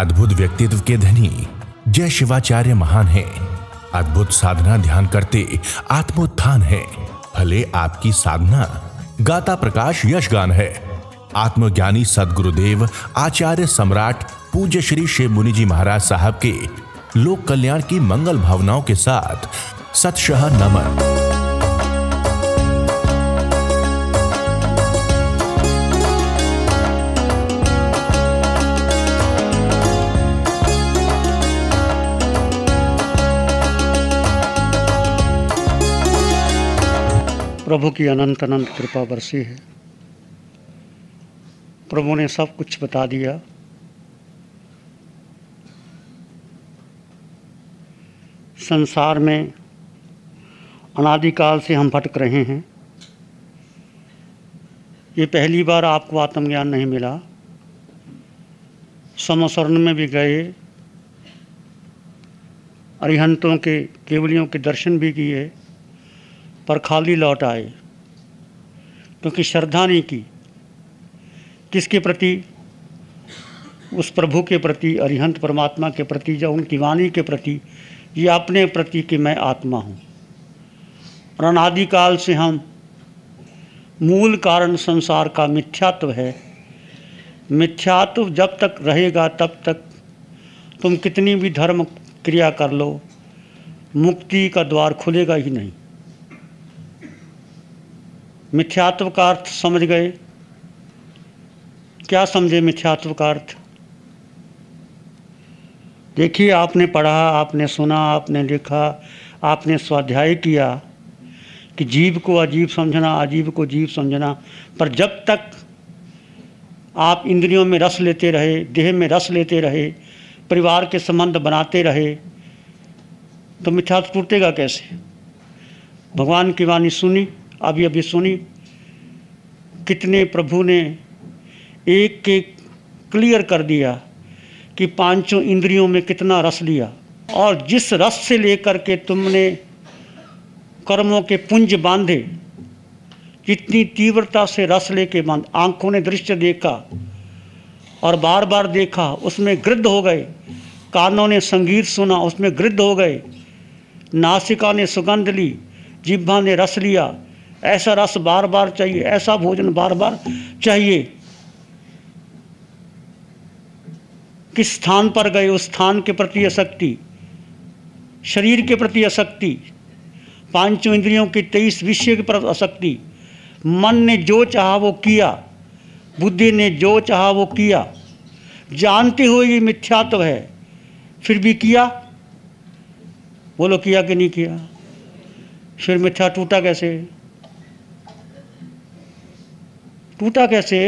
अद्भुत व्यक्तित्व के धनी जय शिवाचार्य महान है अद्भुत साधना ध्यान करते आत्मोत्थान है भले आपकी साधना गाता प्रकाश यशगान है आत्मज्ञानी सदगुरुदेव आचार्य सम्राट पूज्य श्री शिव मुनि जी महाराज साहब के लोक कल्याण की मंगल भावनाओं के साथ सतशह नमन प्रभु की अनंत अनंत कृपा बरसी है प्रभु ने सब कुछ बता दिया संसार में अनादिकाल से हम भटक रहे हैं ये पहली बार आपको आत्मज्ञान नहीं मिला समस्वर्ण में भी गए अरिहंतों के केवलियों के दर्शन भी किए पर खाली लौट आए क्योंकि श्रद्धा नहीं की किसके प्रति उस प्रभु के प्रति अरिहंत परमात्मा के प्रति या उनकी वाणी के प्रति ये अपने प्रति कि मैं आत्मा हूँ प्रणादिकाल से हम मूल कारण संसार का मिथ्यात्व है मिथ्यात्व जब तक रहेगा तब तक तुम कितनी भी धर्म क्रिया कर लो मुक्ति का द्वार खुलेगा ही नहीं मिथ्यात्व का अर्थ समझ गए क्या समझे मिथ्यात्व का अर्थ देखिए आपने पढ़ा आपने सुना आपने लिखा आपने स्वाध्याय किया कि जीव को अजीब समझना अजीब को जीव समझना पर जब तक आप इंद्रियों में रस लेते रहे देह में रस लेते रहे परिवार के संबंध बनाते रहे तो मिथ्यात्व टूटेगा कैसे भगवान की वाणी सुनी अभी अभी सुनी कितने प्रभु ने एक के क्लियर कर दिया कि पांचों इंद्रियों में कितना रस लिया और जिस रस से लेकर के तुमने कर्मों के पुंज बांधे जितनी तीव्रता से रस लेके बांध आंखों ने दृश्य देखा और बार बार देखा उसमें गृद्ध हो गए कानों ने संगीत सुना उसमें गृद्ध हो गए नासिका ने सुगंध ली जिब्भा ने रस लिया ऐसा रस बार बार चाहिए ऐसा भोजन बार बार चाहिए किस स्थान पर गए उस स्थान के प्रति आसक्ति शरीर के प्रति आसक्ति पांचों इंद्रियों की तेईस विषय के प्रति आसक्ति मन ने जो चाहा वो किया बुद्धि ने जो चाहा वो किया जानते हुए ये मिथ्यात्व तो है फिर भी किया बोलो किया कि नहीं किया फिर मिथ्या टूटा कैसे टूटा कैसे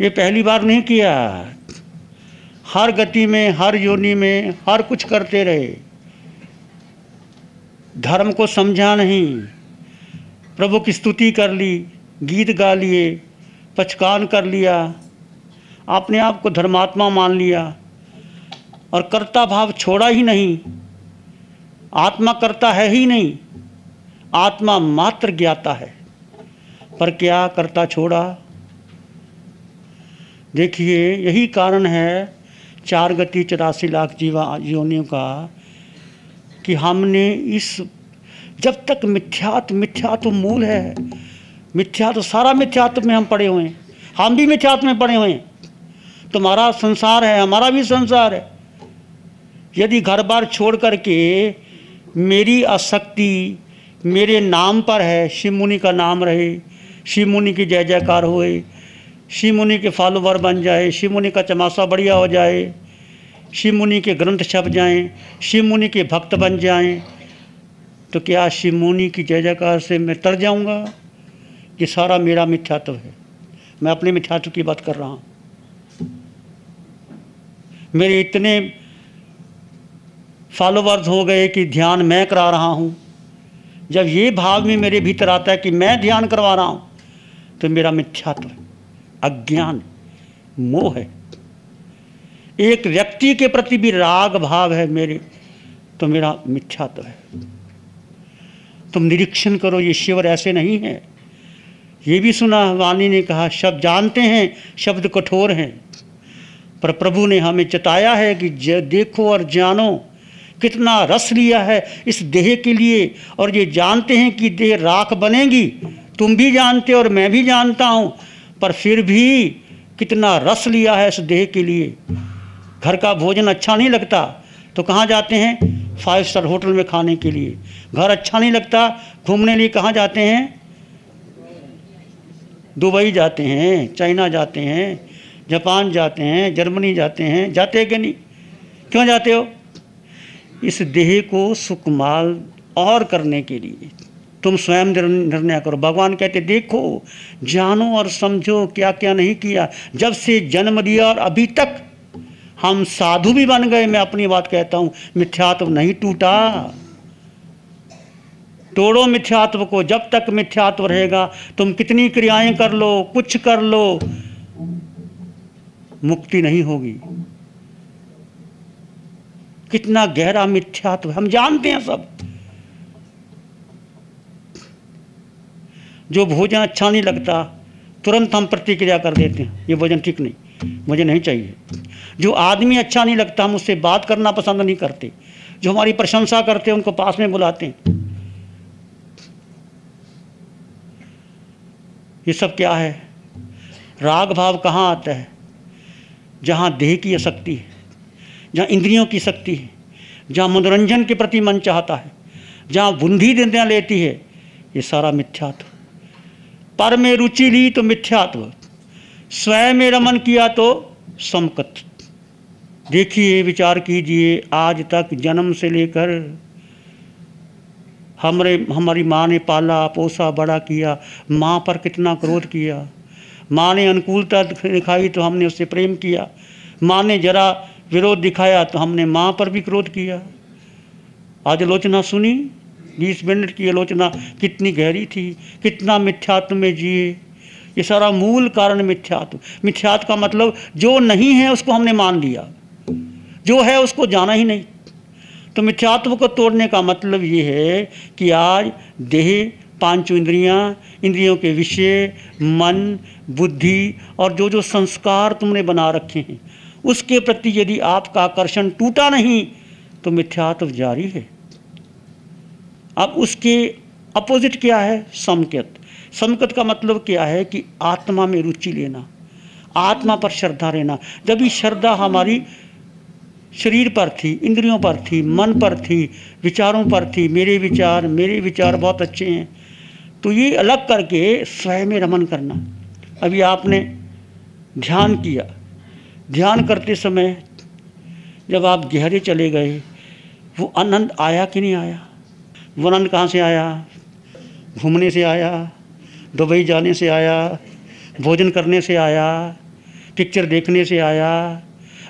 ये पहली बार नहीं किया हर गति में हर योनि में हर कुछ करते रहे धर्म को समझा नहीं प्रभु की स्तुति कर ली गीत गा लिए पचकान कर लिया अपने आप को धर्मात्मा मान लिया और कर्ता भाव छोड़ा ही नहीं आत्मा करता है ही नहीं आत्मा मात्र ज्ञाता है पर क्या करता छोड़ा देखिए यही कारण है चार गति चौरासी लाख जीवा योनियों का कि हमने इस जब तक मिथ्यात मिथ्यात्व मूल है मिथ्यात्व सारा मिथ्यात्व में हम पड़े हुए हैं हम भी मिथ्यात में पड़े हुए हैं तुम्हारा संसार है हमारा भी संसार है यदि घर बार छोड़ करके मेरी आसक्ति मेरे नाम पर है शिव मुनि का नाम रहे शिव मुनि की जय जयकार होए शिव मुनि के फॉलोवर बन जाए शिव मुनि का चमासा बढ़िया हो जाए शिव मुनि के ग्रंथ छप जाएं शिव मुनि के भक्त बन जाएं तो क्या शिव मुनि की जय जयकार से मैं तर जाऊंगा ये सारा मेरा मिथ्यात्व है मैं अपने मिथ्यात्व की बात कर रहा हूँ मेरे इतने फॉलोवर्स हो गए कि ध्यान मैं करा रहा हूँ जब ये भाव में मेरे भीतर आता है कि मैं ध्यान करवा रहा हूँ तो मेरा मिथ्यात्व तो अज्ञान मोह है एक व्यक्ति के प्रति भी राग भाव है मेरे तो मेरा मिथ्यात्व तो है तुम निरीक्षण करो ये शिवर ऐसे नहीं है ये भी सुना वाणी ने कहा शब्द जानते हैं शब्द कठोर हैं पर प्रभु ने हमें चताया है कि देखो और जानो कितना रस लिया है इस देह के लिए और ये जानते हैं कि देह राख बनेगी तुम भी जानते और मैं भी जानता हूँ पर फिर भी कितना रस लिया है इस देह के लिए घर का भोजन अच्छा नहीं लगता तो कहाँ जाते हैं फाइव स्टार होटल में खाने के लिए घर अच्छा नहीं लगता घूमने लिए कहाँ जाते हैं दुबई जाते हैं चाइना जाते हैं जापान जाते हैं जर्मनी जाते हैं जाते हैं कि नहीं क्यों जाते हो इस देह को सुकमाल और करने के लिए तुम स्वयं निर्णय करो भगवान कहते देखो जानो और समझो क्या क्या नहीं किया जब से जन्म लिया और अभी तक हम साधु भी बन गए मैं अपनी बात कहता हूं मिथ्यात्व नहीं टूटा तोड़ो मिथ्यात्व को जब तक मिथ्यात्व रहेगा तुम कितनी क्रियाएं कर लो कुछ कर लो मुक्ति नहीं होगी कितना गहरा मिथ्यात्व हम जानते हैं सब जो भोजन अच्छा नहीं लगता तुरंत हम प्रतिक्रिया कर देते हैं ये भोजन ठीक नहीं मुझे नहीं चाहिए जो आदमी अच्छा नहीं लगता हम उससे बात करना पसंद नहीं करते जो हमारी प्रशंसा करते हैं उनको पास में बुलाते हैं ये सब क्या है राग भाव कहाँ आता है जहाँ देह की आसक्ति है जहाँ इंद्रियों की शक्ति है जहाँ मनोरंजन के प्रति मन चाहता है जहाँ बुंदी देना लेती है ये सारा मिथ्यात्व पर में रुचि ली तो मिथ्यात्व स्वयं में रमन किया तो समकत देखिए विचार कीजिए आज तक जन्म से लेकर हमरे हमारी माँ ने पाला पोसा बड़ा किया माँ पर कितना क्रोध किया माँ ने अनुकूलता दिखाई तो हमने उससे प्रेम किया माँ ने जरा विरोध दिखाया तो हमने माँ पर भी क्रोध किया आज आलोचना सुनी बीस मिनट की आलोचना कितनी गहरी थी कितना मिथ्यात्व में जिए ये सारा मूल कारण मिथ्यात्व मिथ्यात्व का मतलब जो नहीं है उसको हमने मान लिया जो है उसको जाना ही नहीं तो मिथ्यात्व को तोड़ने का मतलब ये है कि आज देह पांचों इंद्रियां इंद्रियों के विषय मन बुद्धि और जो जो संस्कार तुमने बना रखे हैं उसके प्रति यदि आपका आकर्षण टूटा नहीं तो मिथ्यात्व जारी है अब उसके अपोजिट क्या है समकत समकत का मतलब क्या है कि आत्मा में रुचि लेना आत्मा पर श्रद्धा रहना जब ये श्रद्धा हमारी शरीर पर थी इंद्रियों पर थी मन पर थी विचारों पर थी मेरे विचार मेरे विचार बहुत अच्छे हैं तो ये अलग करके स्वयं में रमन करना अभी आपने ध्यान किया ध्यान करते समय जब आप गहरे चले गए वो आनंद आया कि नहीं आया वो आनंद कहाँ से आया घूमने से आया दुबई जाने से आया भोजन करने से आया पिक्चर देखने से आया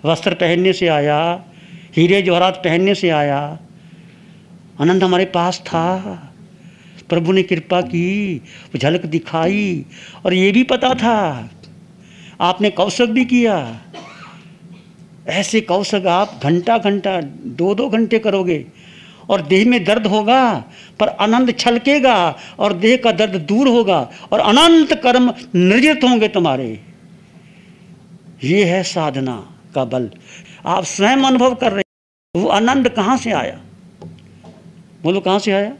वस्त्र पहनने से आया हीरे जवाहरात पहनने से आया आनंद हमारे पास था प्रभु ने कृपा की झलक दिखाई और ये भी पता था आपने कौशक भी किया ऐसे कौशक आप घंटा घंटा दो दो घंटे करोगे और देह में दर्द होगा पर आनंद छलकेगा और देह का दर्द दूर होगा और अनंत कर्म निर्जित होंगे तुम्हारे ये है साधना का बल आप स्वयं अनुभव कर रहे वो आनंद कहाँ से आया बोलो कहाँ से आया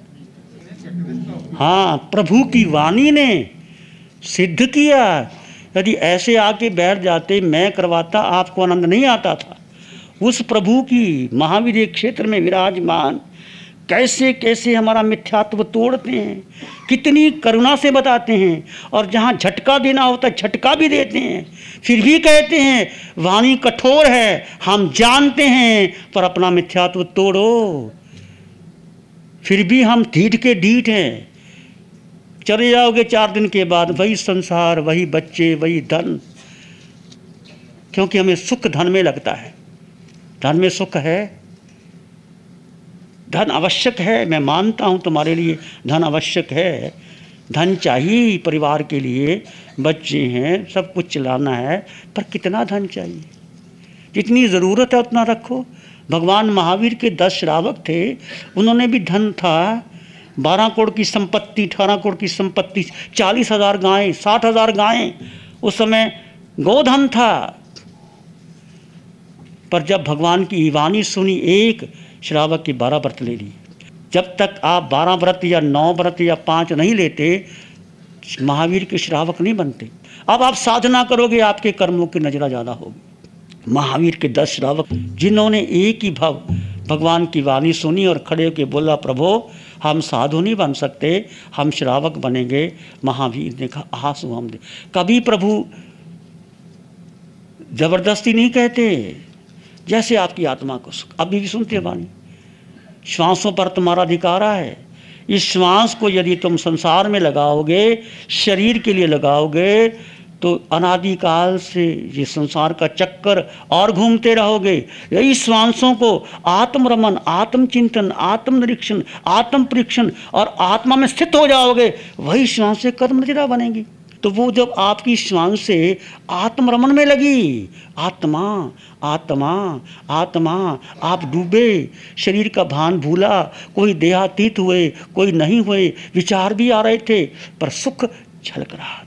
हाँ प्रभु की वाणी ने सिद्ध किया यदि ऐसे आके बैठ जाते मैं करवाता आपको आनंद नहीं आता था उस प्रभु की महावीर क्षेत्र में विराजमान कैसे कैसे हमारा मिथ्यात्व तोड़ते हैं कितनी करुणा से बताते हैं और जहाँ झटका देना होता झटका भी देते हैं फिर भी कहते हैं वाणी कठोर है हम जानते हैं पर अपना मिथ्यात्व तोड़ो फिर भी हम ढीठ के डीठ हैं चले जाओगे चार दिन के बाद वही संसार वही बच्चे वही धन क्योंकि हमें सुख धन में लगता है धन में सुख है धन आवश्यक है मैं मानता हूँ तुम्हारे लिए धन आवश्यक है धन चाहिए परिवार के लिए बच्चे हैं सब कुछ चलाना है पर कितना धन चाहिए जितनी ज़रूरत है उतना रखो भगवान महावीर के दस श्रावक थे उन्होंने भी धन था बारह करोड़ की संपत्ति अठारह करोड़ की संपत्ति चालीस हज़ार गायें साठ हज़ार गायें उस समय गोधन था पर जब भगवान की ईवानी सुनी एक श्रावक की बारह व्रत ले ली जब तक आप बारह व्रत या नौ व्रत या पांच नहीं लेते महावीर के श्रावक नहीं बनते अब आप साधना करोगे आपके कर्मों की नजरा ज़्यादा होगी महावीर के दस श्रावक जिन्होंने एक ही भव भगवान की वाणी सुनी और खड़े होकर बोला प्रभो हम साधु नहीं बन सकते हम श्रावक बनेंगे महावीर ने कहा आसु हम दे कभी प्रभु जबरदस्ती नहीं कहते जैसे आपकी आत्मा को अभी भी सुनते वाणी श्वासों पर तुम्हारा अधिकार है इस श्वास को यदि तुम संसार में लगाओगे शरीर के लिए लगाओगे तो अनादिकाल से ये संसार का चक्कर और घूमते रहोगे यही स्वांसों को आत्मरमन आत्मचिंतन आत्मनिरीक्षण आत्म परीक्षण और आत्मा में स्थित हो जाओगे वही श्वासें कर्मजिरा बनेगी तो वो जब आपकी श्वास से आत्मरमन में लगी आत्मा आत्मा आत्मा आप डूबे शरीर का भान भूला कोई देहातीत हुए कोई नहीं हुए विचार भी आ रहे थे पर सुख झलक रहा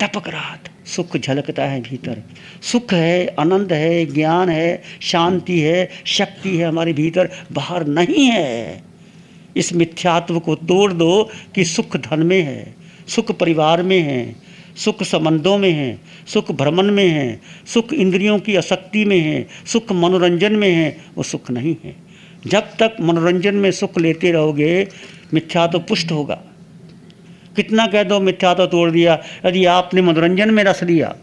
टपक रहा था सुख झलकता है भीतर सुख है आनंद है ज्ञान है शांति है शक्ति है हमारे भीतर बाहर नहीं है इस मिथ्यात्व को तोड़ दो कि सुख धन में है सुख परिवार में है सुख संबंधों में है सुख भ्रमण में है सुख इंद्रियों की आसक्ति में है सुख मनोरंजन में है वो सुख नहीं है जब तक मनोरंजन में सुख लेते रहोगे मिथ्या तो पुष्ट होगा कितना कह दो मिथ्या तो तोड़ दिया यदि आपने मनोरंजन में रस लिया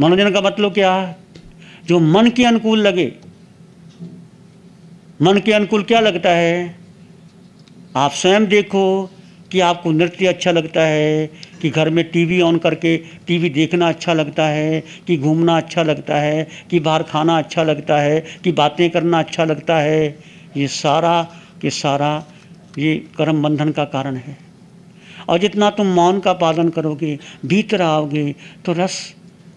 मनोरंजन का मतलब क्या है जो मन के अनुकूल लगे मन के अनुकूल क्या लगता है आप स्वयं देखो कि आपको नृत्य अच्छा लगता है कि घर में टीवी ऑन करके टीवी देखना अच्छा लगता है कि घूमना अच्छा लगता है कि बाहर खाना अच्छा लगता है कि बातें करना अच्छा लगता है ये सारा के सारा ये कर्म बंधन का कारण है और जितना तुम मौन का पालन करोगे भीतर आओगे तो रस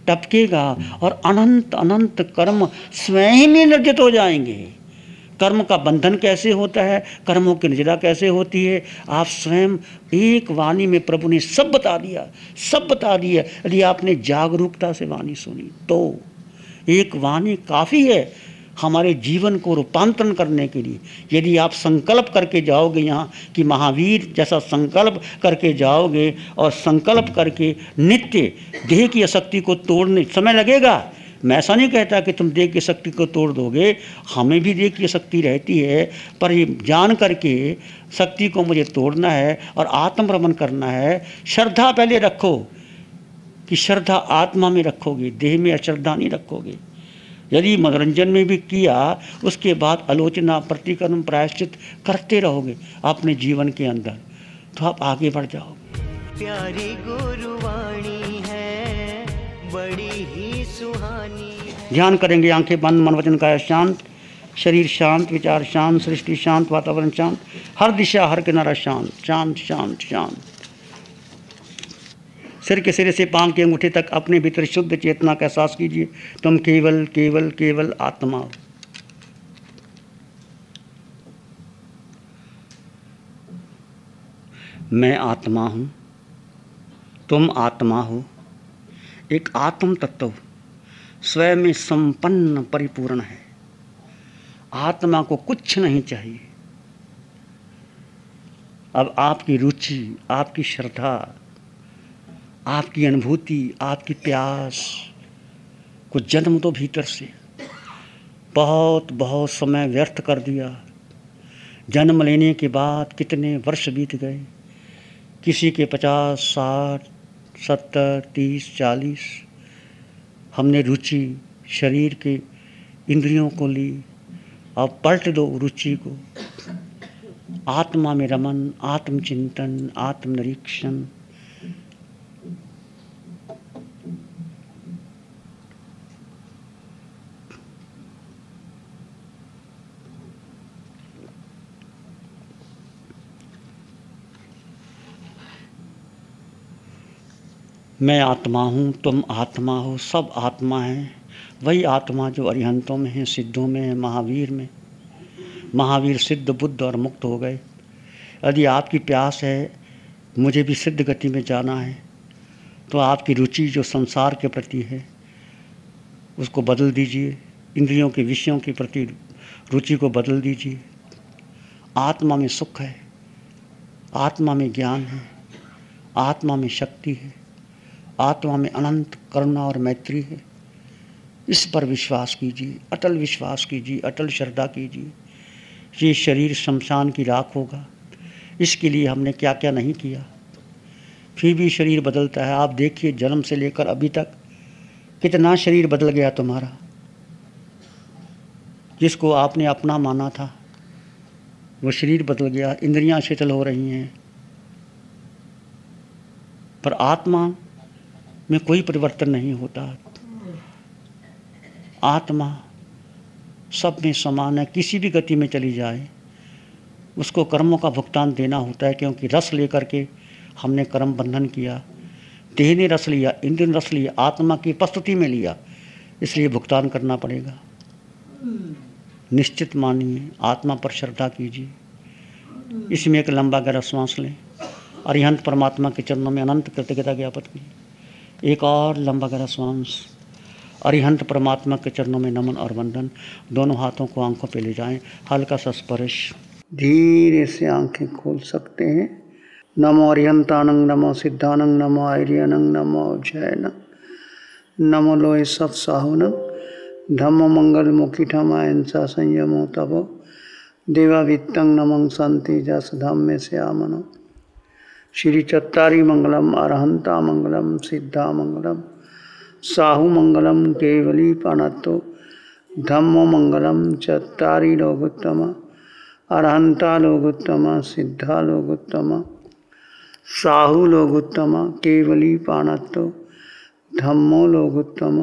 टपकेगा और अनंत अनंत कर्म स्वयं ही निर्जित हो जाएंगे कर्म का बंधन कैसे होता है कर्मों की निजता कैसे होती है आप स्वयं एक वाणी में प्रभु ने सब बता दिया सब बता दिया यदि आपने जागरूकता से वाणी सुनी तो एक वाणी काफ़ी है हमारे जीवन को रूपांतरण करने के लिए यदि आप संकल्प करके जाओगे यहाँ कि महावीर जैसा संकल्प करके जाओगे और संकल्प करके नित्य देह की अशक्ति को तोड़ने समय लगेगा मैं ऐसा नहीं कहता कि तुम देह की शक्ति को तोड़ दोगे हमें भी देह की शक्ति रहती है पर ये जान करके शक्ति को मुझे तोड़ना है और आत्मरमन करना है श्रद्धा पहले रखो कि श्रद्धा आत्मा में रखोगे देह में अश्रद्धा नहीं रखोगे यदि मनोरंजन में भी किया उसके बाद आलोचना प्रतिक्रम प्रायश्चित करते रहोगे अपने जीवन के अंदर तो आप आगे बढ़ जाओगे प्यारी गुरुवाणी है बड़ी ही सुहानी ध्यान करेंगे आंखें बंद मन वचन का शांत शरीर शांत विचार शांत सृष्टि शांत वातावरण शांत हर दिशा हर किनारा शांत शांत शांत शांत सिर के सिरे से पांव के अंगूठे तक अपने भीतर शुद्ध चेतना का एहसास कीजिए तुम केवल केवल केवल आत्मा हो मैं आत्मा हूं तुम आत्मा हो एक आत्म तत्व स्वयं में संपन्न परिपूर्ण है आत्मा को कुछ नहीं चाहिए अब आपकी रुचि आपकी श्रद्धा आपकी अनुभूति आपकी प्यास को जन्म दो भीतर से बहुत बहुत समय व्यर्थ कर दिया जन्म लेने के बाद कितने वर्ष बीत गए किसी के पचास साठ सत्तर तीस चालीस हमने रुचि शरीर के इंद्रियों को ली अब पलट दो रुचि को आत्मा में रमन आत्मचिंतन आत्मनिरीक्षण मैं आत्मा हूँ तुम आत्मा हो सब आत्मा हैं वही आत्मा जो अरिहंतों में है सिद्धों में है महावीर में महावीर सिद्ध बुद्ध और मुक्त हो गए यदि आपकी प्यास है मुझे भी सिद्ध गति में जाना है तो आपकी रुचि जो संसार के प्रति है उसको बदल दीजिए इंद्रियों के विषयों के प्रति रुचि को बदल दीजिए आत्मा में सुख है आत्मा में ज्ञान है आत्मा में शक्ति है आत्मा में अनंत करुणा और मैत्री है इस पर विश्वास कीजिए अटल विश्वास कीजिए अटल श्रद्धा कीजिए ये शरीर शमशान की राख होगा इसके लिए हमने क्या क्या नहीं किया फिर भी शरीर बदलता है आप देखिए जन्म से लेकर अभी तक कितना शरीर बदल गया तुम्हारा जिसको आपने अपना माना था वो शरीर बदल गया इंद्रियां शिथिल हो रही हैं पर आत्मा में कोई परिवर्तन नहीं होता आत्मा सब में समान है किसी भी गति में चली जाए उसको कर्मों का भुगतान देना होता है क्योंकि रस लेकर के हमने कर्म बंधन किया देह ने रस लिया इंद्र रस लिया आत्मा की उपस्थिति में लिया इसलिए भुगतान करना पड़ेगा निश्चित मानिए आत्मा पर श्रद्धा कीजिए इसमें एक लंबा गहरा श्वास लें अरिहंत परमात्मा के चरणों में अनंत कृतज्ञता ज्ञापन कीजिए एक और लंबा गहरा श्वास अरिहंत परमात्मा के चरणों में नमन और वंदन दोनों हाथों को आंखों पे ले जाएं हल्का सा स्पर्श धीरे से आंखें खोल सकते हैं नमो अरिहंतानंग नमो सिद्धानंग नमो आर्यनंग नमो जयनंग नमो लोय नंग धम्म मंगल मुखिठमा हिंसा संयमो तबो देवावित्तंग नमंग शांति जस धम्म से आमनो श्री चत्तारी मंगलम अरहंता मंगलम सिद्धा मंगलम साहु मंगलम केवली पणत्तो धम्म मंगलम चत्तारी लोगोत्तम अरहंता लोगोत्तम सिद्धा लोगोत्तम साहु लोगोत्तम केवली पाणत्तो धम्मो लोगोत्तम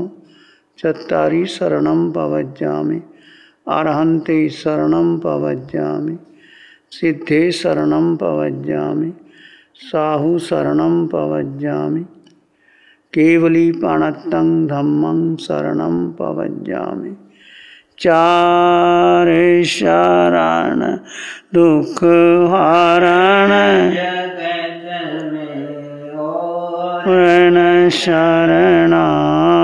चत्तारी शरण पवज्जा अरहंते शरण पवज्जा सिद्धे शरण पवज्जा साहु शरणं पवज्यामि केवलीपाणत्तं धम्मं शरणं पवज्यामि चारे शरण दुख हरण शरण